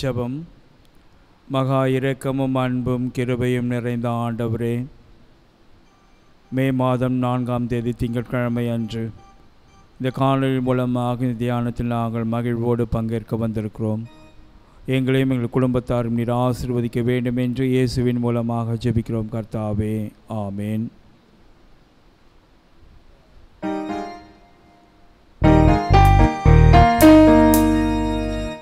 ஜபம் மகா இரக்கமும் அன்பும் கிருபையும் நிறைந்த ஆண்டவரே மே மாதம் நான்காம் தேதி திங்கட்கிழமை அன்று இந்த காணொலி மூலமாக இந்த தியானத்தில் நாங்கள் மகிழ்வோடு பங்கேற்க வந்திருக்கிறோம் எங்களையும் எங்கள் குடும்பத்தாரும் நீர் ஆசிர்வதிக்க வேண்டும் என்று இயேசுவின் மூலமாக ஜெபிக்கிறோம் கர்த்தாவே ஆமேன்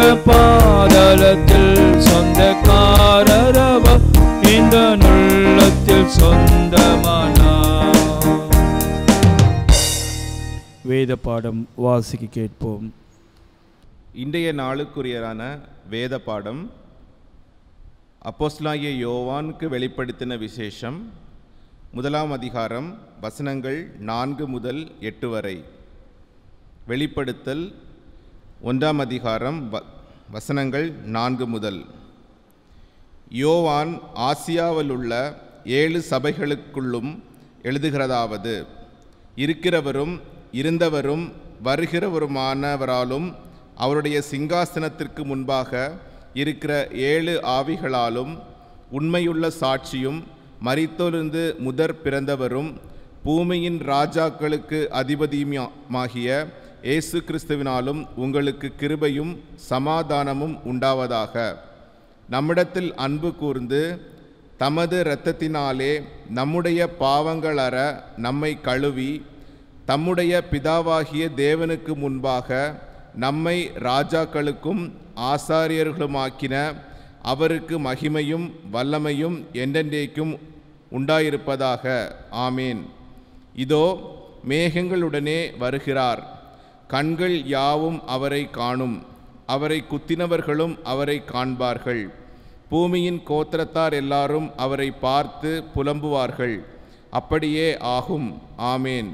இந்த பாதலத்தில் காரரவ இந்த நுள்ளத்தில் சொந்தமானா வேத பாடம் வாசிக்கு கேட்போம் இன்றைய நாளுக்குரியரான வேத பாடம் அப்போஸ்லாகிய யோவானுக்கு வெளிப்படுத்தின விசேஷம் முதலாம் அதிகாரம் வசனங்கள் நான்கு முதல் எட்டு வரை வெளிப்படுத்தல் ஒன்றாம் அதிகாரம் வ வசனங்கள் நான்கு முதல் யோவான் ஆசியாவில் உள்ள ஏழு சபைகளுக்குள்ளும் எழுதுகிறதாவது இருக்கிறவரும் இருந்தவரும் வருகிறவருமானவராலும் அவருடைய சிங்காசனத்திற்கு முன்பாக இருக்கிற ஏழு ஆவிகளாலும் உண்மையுள்ள சாட்சியும் மறித்தொழுந்து முதற் பிறந்தவரும் பூமியின் ராஜாக்களுக்கு அதிபதியுமாகிய இயேசு கிறிஸ்துவினாலும் உங்களுக்கு கிருபையும் சமாதானமும் உண்டாவதாக நம்மிடத்தில் அன்பு கூர்ந்து தமது இரத்தத்தினாலே நம்முடைய பாவங்களற நம்மை கழுவி தம்முடைய பிதாவாகிய தேவனுக்கு முன்பாக நம்மை ராஜாக்களுக்கும் ஆசாரியர்களுமாக்கின அவருக்கு மகிமையும் வல்லமையும் என்றென்றைக்கும் உண்டாயிருப்பதாக ஆமேன் இதோ மேகங்களுடனே வருகிறார் கண்கள் யாவும் அவரை காணும் அவரை குத்தினவர்களும் அவரை காண்பார்கள் பூமியின் கோத்திரத்தார் எல்லாரும் அவரை பார்த்து புலம்புவார்கள் அப்படியே ஆகும் ஆமேன்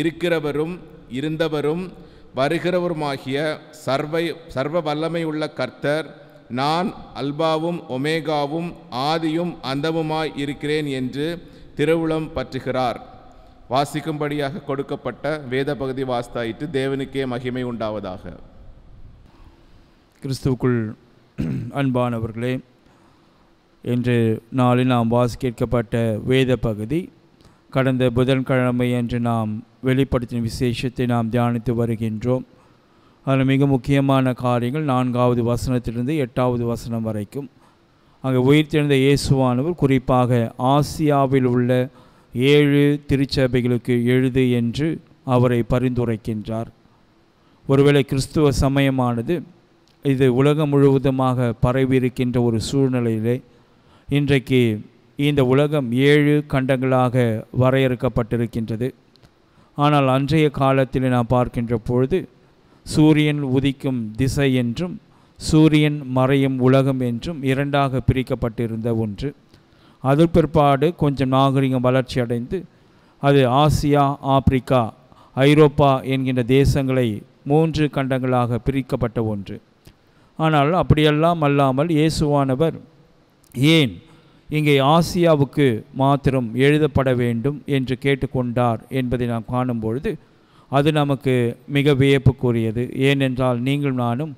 இருக்கிறவரும் இருந்தவரும் வருகிறவருமாகிய சர்வை சர்வ வல்லமையுள்ள கர்த்தர் நான் அல்பாவும் ஒமேகாவும் ஆதியும் அந்தமுமாய் இருக்கிறேன் என்று திருவுளம் பற்றுகிறார் வாசிக்கும்படியாக கொடுக்கப்பட்ட வேத பகுதி வாஸ்தாயிட்டு தேவனுக்கே மகிமை உண்டாவதாக கிறிஸ்துவுக்குள் அன்பானவர்களே இன்று நாளில் நாம் வாசிக்கப்பட்ட வேத பகுதி கடந்த புதன்கிழமை என்று நாம் வெளிப்படுத்தின விசேஷத்தை நாம் தியானித்து வருகின்றோம் அதில் மிக முக்கியமான காரியங்கள் நான்காவது வசனத்திலிருந்து எட்டாவது வசனம் வரைக்கும் அங்கே உயிர்த்தெழுந்த இயேசுவானவர் குறிப்பாக ஆசியாவில் உள்ள ஏழு திருச்சபைகளுக்கு எழுது என்று அவரை பரிந்துரைக்கின்றார் ஒருவேளை கிறிஸ்துவ சமயமானது இது உலகம் முழுவதுமாக பரவியிருக்கின்ற ஒரு சூழ்நிலையிலே இன்றைக்கு இந்த உலகம் ஏழு கண்டங்களாக வரையறுக்கப்பட்டிருக்கின்றது ஆனால் அன்றைய காலத்தில் நாம் பார்க்கின்ற பொழுது சூரியன் உதிக்கும் திசை என்றும் சூரியன் மறையும் உலகம் என்றும் இரண்டாக பிரிக்கப்பட்டிருந்த ஒன்று அது பிற்பாடு கொஞ்சம் நாகரிகம் வளர்ச்சி அடைந்து அது ஆசியா ஆப்பிரிக்கா ஐரோப்பா என்கின்ற தேசங்களை மூன்று கண்டங்களாக பிரிக்கப்பட்ட ஒன்று ஆனால் அப்படியெல்லாம் அல்லாமல் இயேசுவானவர் ஏன் இங்கே ஆசியாவுக்கு மாத்திரம் எழுதப்பட வேண்டும் என்று கேட்டுக்கொண்டார் என்பதை நாம் காணும்பொழுது அது நமக்கு மிக வியப்புக்குரியது ஏனென்றால் நீங்கள் நானும்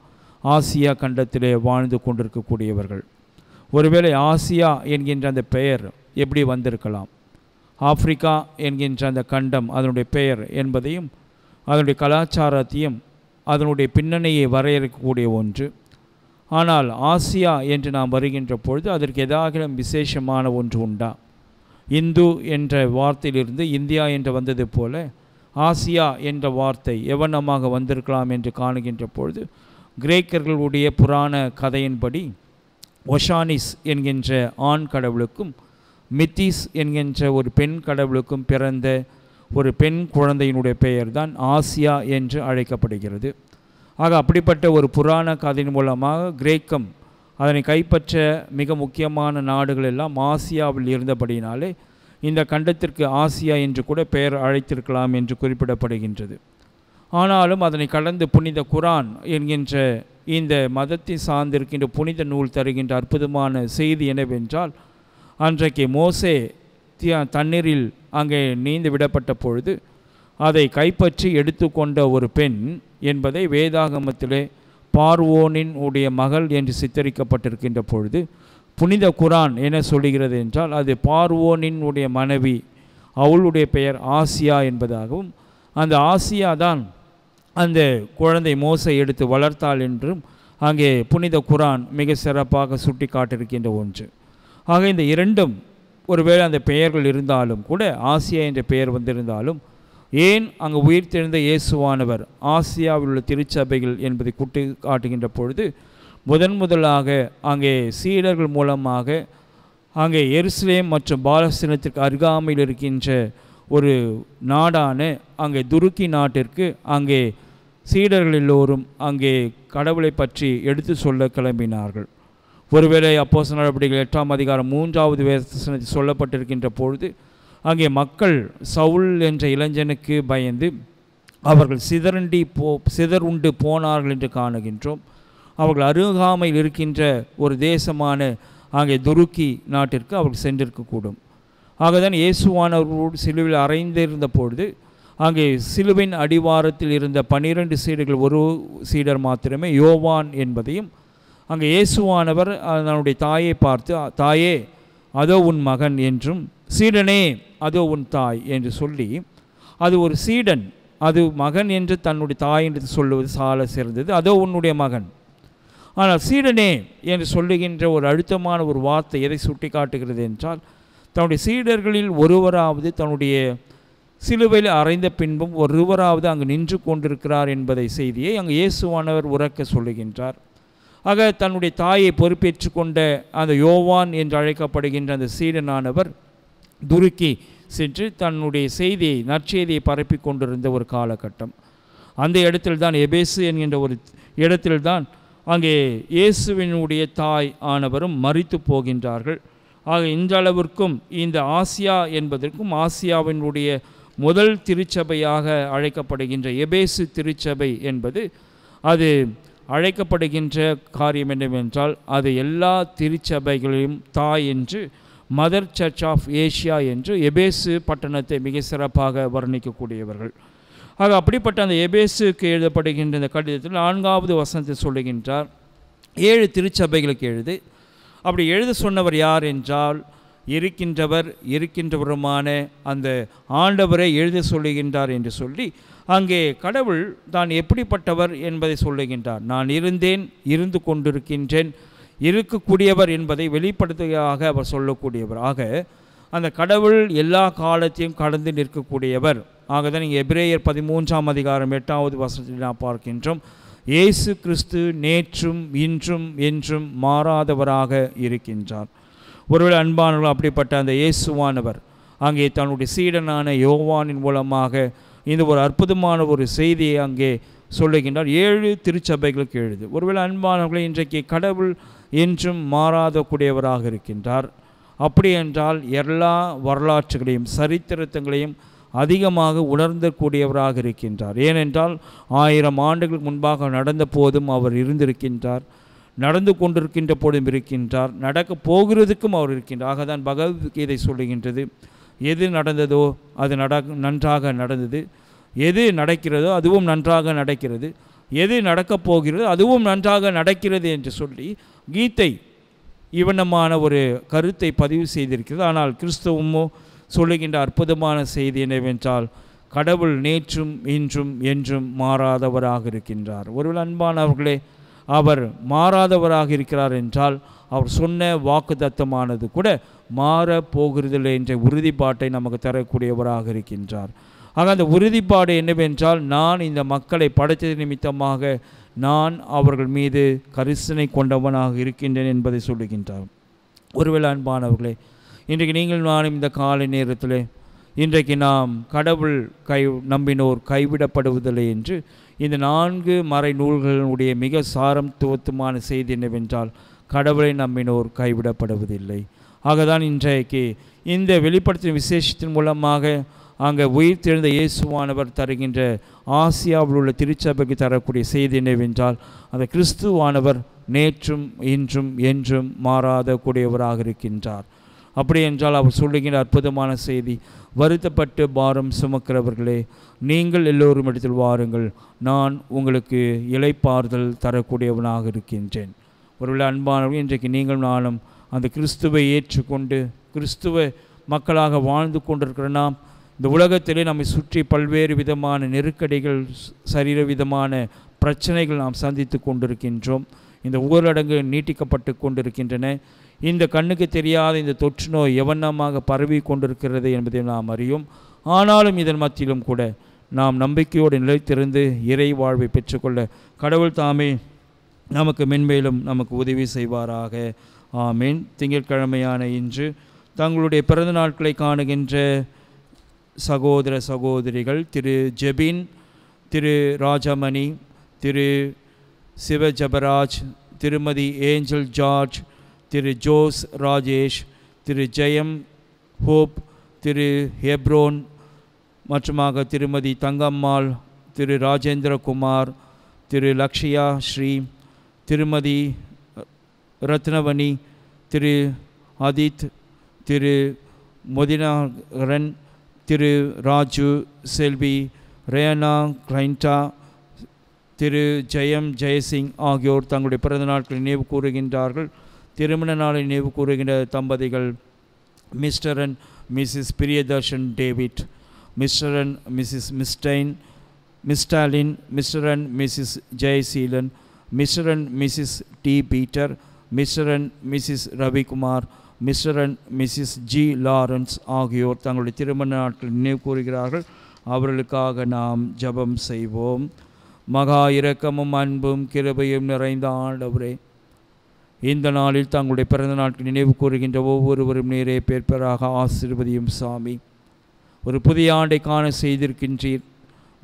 ஆசியா கண்டத்திலே வாழ்ந்து கொண்டிருக்கக்கூடியவர்கள் ஒருவேளை ஆசியா என்கின்ற அந்த பெயர் எப்படி வந்திருக்கலாம் ஆப்பிரிக்கா என்கின்ற அந்த கண்டம் அதனுடைய பெயர் என்பதையும் அதனுடைய கலாச்சாரத்தையும் அதனுடைய பின்னணியை வரையறுக்கக்கூடிய ஒன்று ஆனால் ஆசியா என்று நாம் வருகின்ற பொழுது அதற்கு எதாகிலும் விசேஷமான ஒன்று உண்டா இந்து என்ற வார்த்தையிலிருந்து இந்தியா என்று வந்தது போல ஆசியா என்ற வார்த்தை எவனமாக வந்திருக்கலாம் என்று காணுகின்ற பொழுது கிரேக்கர்களுடைய புராண கதையின்படி ஒஷானிஸ் என்கின்ற ஆண் கடவுளுக்கும் மித்திஸ் என்கின்ற ஒரு பெண் கடவுளுக்கும் பிறந்த ஒரு பெண் குழந்தையினுடைய பெயர் தான் ஆசியா என்று அழைக்கப்படுகிறது ஆக அப்படிப்பட்ட ஒரு புராண கதையின் மூலமாக கிரேக்கம் அதனை கைப்பற்ற மிக முக்கியமான நாடுகள் எல்லாம் ஆசியாவில் இருந்தபடினாலே இந்த கண்டத்திற்கு ஆசியா என்று கூட பெயர் அழைத்திருக்கலாம் என்று குறிப்பிடப்படுகின்றது ஆனாலும் அதனை கடந்து புனித குரான் என்கின்ற இந்த மதத்தை சார்ந்திருக்கின்ற புனித நூல் தருகின்ற அற்புதமான செய்தி என்னவென்றால் அன்றைக்கு மோசே தண்ணீரில் அங்கே நீந்து விடப்பட்ட பொழுது அதை கைப்பற்றி எடுத்துக்கொண்ட ஒரு பெண் என்பதை வேதாகமத்திலே பார்வோனின் உடைய மகள் என்று சித்தரிக்கப்பட்டிருக்கின்ற பொழுது புனித குரான் என சொல்கிறது என்றால் அது பார்வோனின் உடைய மனைவி அவளுடைய பெயர் ஆசியா என்பதாகவும் அந்த ஆசியா தான் அந்த குழந்தை மோசை எடுத்து வளர்த்தாள் என்றும் அங்கே புனித குரான் மிக சிறப்பாக சுட்டி காட்டிருக்கின்ற ஒன்று ஆக இந்த இரண்டும் ஒருவேளை அந்த பெயர்கள் இருந்தாலும் கூட ஆசியா என்ற பெயர் வந்திருந்தாலும் ஏன் அங்கு உயிர்த்தெழுந்த இயேசுவானவர் ஆசியாவில் உள்ள திருச்சபைகள் என்பதை குட்டி காட்டுகின்ற பொழுது முதன் முதலாக அங்கே சீடர்கள் மூலமாக அங்கே எருசலேம் மற்றும் பாலஸ்தீனத்திற்கு அருகாமையில் இருக்கின்ற ஒரு நாடான அங்கே துருக்கி நாட்டிற்கு அங்கே சீடர்கள் எல்லோரும் அங்கே கடவுளை பற்றி எடுத்து சொல்ல கிளம்பினார்கள் ஒருவேளை அப்போ நடவடிக்கைகள் எட்டாம் அதிகாரம் மூன்றாவது வேசனத்தில் சொல்லப்பட்டிருக்கின்ற பொழுது அங்கே மக்கள் சவுல் என்ற இளைஞனுக்கு பயந்து அவர்கள் சிதறண்டி போ சிதறுண்டு உண்டு போனார்கள் என்று காணுகின்றோம் அவர்கள் அருகாமையில் இருக்கின்ற ஒரு தேசமான அங்கே துருக்கி நாட்டிற்கு அவர்கள் சென்றிருக்கக்கூடும் ஆகதான் இயேசுவானவர்களோடு சிலுவில் அறைந்திருந்த பொழுது அங்கே சிலுவின் அடிவாரத்தில் இருந்த பன்னிரண்டு சீடர்கள் ஒரு சீடர் மாத்திரமே யோவான் என்பதையும் அங்கே இயேசுவானவர் தன்னுடைய தாயை பார்த்து தாயே அதோ உன் மகன் என்றும் சீடனே அதோ உன் தாய் என்று சொல்லி அது ஒரு சீடன் அது மகன் என்று தன்னுடைய தாய் என்று சொல்லுவது சால சிறந்தது அதோ உன்னுடைய மகன் ஆனால் சீடனே என்று சொல்லுகின்ற ஒரு அழுத்தமான ஒரு வார்த்தை எதை சுட்டி காட்டுகிறது என்றால் தன்னுடைய சீடர்களில் ஒருவராவது தன்னுடைய சிலுவையில் அறைந்த பின்பும் ஒருவராவது அங்கு நின்று கொண்டிருக்கிறார் என்பதை செய்தியை அங்கு இயேசுவானவர் உறக்க சொல்லுகின்றார் ஆக தன்னுடைய தாயை பொறுப்பேற்று கொண்ட அந்த யோவான் என்று அழைக்கப்படுகின்ற அந்த சீடனானவர் துருக்கி சென்று தன்னுடைய செய்தியை நற்செய்தியை பரப்பி கொண்டிருந்த ஒரு காலகட்டம் அந்த இடத்தில்தான் எபேசு என்கின்ற ஒரு இடத்தில்தான் அங்கே இயேசுவினுடைய தாய் ஆனவரும் மறித்து போகின்றார்கள் ஆக இன்றளவிற்கும் இந்த ஆசியா என்பதற்கும் ஆசியாவினுடைய முதல் திருச்சபையாக அழைக்கப்படுகின்ற எபேசு திருச்சபை என்பது அது அழைக்கப்படுகின்ற காரியம் என்னவென்றால் அது எல்லா திருச்சபைகளையும் தாய் என்று மதர் சர்ச் ஆஃப் ஏஷியா என்று எபேசு பட்டணத்தை மிக சிறப்பாக வர்ணிக்கக்கூடியவர்கள் ஆக அப்படிப்பட்ட அந்த எபேசுக்கு எழுதப்படுகின்ற இந்த கடிதத்தில் நான்காவது வசனத்தை சொல்லுகின்றார் ஏழு திருச்சபைகளுக்கு எழுது அப்படி எழுத சொன்னவர் யார் என்றால் இருக்கின்றவர் இருக்கின்றவருமான அந்த ஆண்டவரை எழுத சொல்லுகின்றார் என்று சொல்லி அங்கே கடவுள் தான் எப்படிப்பட்டவர் என்பதை சொல்லுகின்றார் நான் இருந்தேன் இருந்து கொண்டிருக்கின்றேன் இருக்கக்கூடியவர் என்பதை வெளிப்படுத்துவதாக அவர் சொல்லக்கூடியவர் ஆக அந்த கடவுள் எல்லா காலத்தையும் கடந்து நிற்கக்கூடியவர் ஆகதான் இங்கே நீங்கள் எப்ரேயர் பதிமூன்றாம் அதிகாரம் எட்டாவது வசதி நான் பார்க்கின்றோம் இயேசு கிறிஸ்து நேற்றும் இன்றும் என்றும் மாறாதவராக இருக்கின்றார் ஒருவேளை அன்பானவர்கள் அப்படிப்பட்ட அந்த இயேசுவானவர் அங்கே தன்னுடைய சீடனான யோவானின் மூலமாக இந்த ஒரு அற்புதமான ஒரு செய்தியை அங்கே சொல்லுகின்றார் ஏழு திருச்சபைகளுக்கு எழுது ஒருவேளை அன்பானவர்களை இன்றைக்கு கடவுள் என்றும் மாறாதக்கூடியவராக இருக்கின்றார் அப்படி என்றால் எல்லா வரலாற்றுகளையும் சரித்திரத்தங்களையும் அதிகமாக உணர்ந்தக்கூடியவராக இருக்கின்றார் ஏனென்றால் ஆயிரம் ஆண்டுகளுக்கு முன்பாக நடந்த போதும் அவர் இருந்திருக்கின்றார் நடந்து கொண்டிருக்கின்ற போதும் இருக்கின்றார் நடக்கப் போகிறதுக்கும் அவர் இருக்கின்றார் ஆக தான் பகவத்கீதை சொல்லுகின்றது எது நடந்ததோ அது நட நன்றாக நடந்தது எது நடக்கிறதோ அதுவும் நன்றாக நடக்கிறது எது நடக்கப் போகிறதோ அதுவும் நன்றாக நடக்கிறது என்று சொல்லி கீதை இவனமான ஒரு கருத்தை பதிவு செய்திருக்கிறது ஆனால் கிறிஸ்தவமோ சொல்லுகின்ற அற்புதமான செய்தி என்னவென்றால் கடவுள் நேற்றும் இன்றும் என்றும் மாறாதவராக இருக்கின்றார் ஒருவேளை அன்பானவர்களே அவர் மாறாதவராக இருக்கிறார் என்றால் அவர் சொன்ன வாக்கு தத்துவமானது கூட மாறப்போகிறதில்லை என்ற உறுதிப்பாட்டை நமக்கு தரக்கூடியவராக இருக்கின்றார் ஆக அந்த உறுதிப்பாடு என்னவென்றால் நான் இந்த மக்களை படைத்தது நிமித்தமாக நான் அவர்கள் மீது கரிசனை கொண்டவனாக இருக்கின்றேன் என்பதை சொல்லுகின்றார் ஒருவேளை அன்பானவர்களே இன்றைக்கு நீங்கள் நானும் இந்த காலை நேரத்தில் இன்றைக்கு நாம் கடவுள் கை நம்பினோர் கைவிடப்படுவதில்லை என்று இந்த நான்கு மறை நூல்களினுடைய மிக சாரத்துவத்துமான செய்தி என்னவென்றால் கடவுளை நம்பினோர் கைவிடப்படுவதில்லை ஆகதான் இன்றைக்கு இந்த வெளிப்படுத்தின விசேஷத்தின் மூலமாக அங்கே உயிர் தெரிந்த இயேசுவானவர் தருகின்ற ஆசியாவில் உள்ள திருச்சபைக்கு தரக்கூடிய செய்தி என்னவென்றால் அந்த கிறிஸ்துவானவர் நேற்றும் இன்றும் என்றும் மாறாத கூடியவராக இருக்கின்றார் அப்படி என்றால் அவர் சொல்லுகிற அற்புதமான செய்தி வருத்தப்பட்டு பாரம் சுமக்கிறவர்களே நீங்கள் எல்லோரும் இடத்தில் வாருங்கள் நான் உங்களுக்கு இலைப்பார்தல் தரக்கூடியவனாக இருக்கின்றேன் ஒருவேளை அன்பானவர்கள் இன்றைக்கு நீங்கள் நானும் அந்த கிறிஸ்துவை ஏற்றுக்கொண்டு கிறிஸ்துவ மக்களாக வாழ்ந்து கொண்டிருக்கிற நாம் இந்த உலகத்திலே நம்மை சுற்றி பல்வேறு விதமான நெருக்கடிகள் சரீர விதமான பிரச்சனைகள் நாம் சந்தித்து கொண்டிருக்கின்றோம் இந்த ஊரடங்கு நீட்டிக்கப்பட்டு கொண்டிருக்கின்றன இந்த கண்ணுக்கு தெரியாத இந்த தொற்று நோய் எவண்ணமாக பரவி கொண்டிருக்கிறது என்பதை நாம் அறியும் ஆனாலும் இதன் மத்தியிலும் கூட நாம் நம்பிக்கையோடு நிலைத்திருந்து இறை வாழ்வை பெற்றுக்கொள்ள கடவுள் தாமே நமக்கு மென்மேலும் நமக்கு உதவி செய்வாராக ஆமீன் திங்கட்கிழமையான இன்று தங்களுடைய பிறந்த நாட்களை காணுகின்ற சகோதர சகோதரிகள் திரு ஜெபின் திரு ராஜமணி திரு சிவ ஜபராஜ் திருமதி ஏஞ்சல் ஜார்ஜ் திரு ஜோஸ் ராஜேஷ் திரு ஜெயம் ஹோப் திரு ஹெப்ரோன் மற்றுமாக திருமதி தங்கம்மாள் திரு ராஜேந்திரகுமார் திரு லக்ஷயா ஸ்ரீ திருமதி ரத்னவணி திரு அதித் திரு மொதினாகரன் திரு ராஜு செல்வி ரேனா கிரைண்டா திரு ஜெயம் ஜெயசிங் ஆகியோர் தங்களுடைய பிறந்த நாட்களை நினைவு கூறுகின்றார்கள் திருமண நாளை நினைவு கூறுகின்ற தம்பதிகள் mister and missus Priyadarshan David mister and missus மிஸ்டைன் மிஸ்டாலின் mister and missus Jeyaseelan mister and missus D Peter mister and missus Ravikumar mister and missus G Lawrence ஆகியோர் தங்களுடைய திருமண நாட்கள் நினைவு கூறுகிறார்கள் அவர்களுக்காக நாம் ஜபம் செய்வோம் மகா இரக்கமும் அன்பும் கிருபையும் நிறைந்த ஆண்டவரே இந்த நாளில் தங்களுடைய பிறந்த நாட்கள் நினைவு கூறுகின்ற ஒவ்வொருவரும் நேரே பேர்பெறாக ஆசிர்வதியும் சாமி ஒரு புதிய ஆண்டை காண செய்திருக்கின்றீர்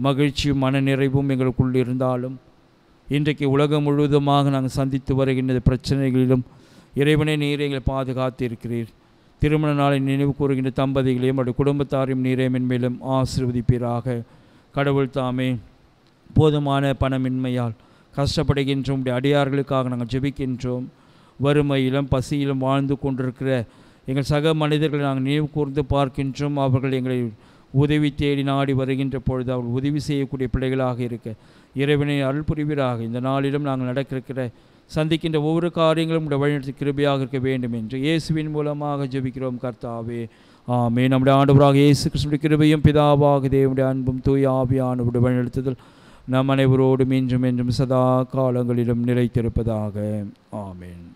மகிழ்ச்சியும் மன நிறைவும் எங்களுக்குள் இருந்தாலும் இன்றைக்கு உலகம் முழுவதுமாக நாங்கள் சந்தித்து வருகின்ற பிரச்சனைகளிலும் இறைவனை நீரை எங்களை பாதுகாத்து இருக்கிறீர் திருமண நாளை நினைவு கூறுகின்ற தம்பதிகளையும் அவருடைய குடும்பத்தாரையும் நீரே மென்மேலும் ஆசிர்வதிப்பீராக கடவுள் தாமே போதுமான பணமின்மையால் கஷ்டப்படுகின்றோம் அடியார்களுக்காக நாங்கள் ஜெபிக்கின்றோம் வறுமையிலும் பசியிலும் வாழ்ந்து கொண்டிருக்கிற எங்கள் சக மனிதர்களை நாங்கள் நினைவு கூர்ந்து பார்க்கின்றோம் அவர்கள் எங்களை உதவி தேடி நாடி வருகின்ற பொழுது அவர்கள் உதவி செய்யக்கூடிய பிள்ளைகளாக இருக்க இறைவனை அருள் புரிவீராக இந்த நாளிலும் நாங்கள் நடக்கிற சந்திக்கின்ற ஒவ்வொரு காரியங்களும் உடைய வழிநடத்தி கிருபையாக இருக்க வேண்டும் என்று இயேசுவின் மூலமாக ஜெபிக்கிறோம் கர்த்தாவே ஆமே நம்முடைய ஆண்டவராக இயேசு கிருஷ்ணனுடைய கிருபையும் பிதாவாக தேவனுடைய அன்பும் தூய் ஆவியானவருடைய வழிநடத்துதல் நம் அனைவரோடும் இன்றும் என்றும் சதா காலங்களிலும் நிலைத்திருப்பதாக ஆமேன்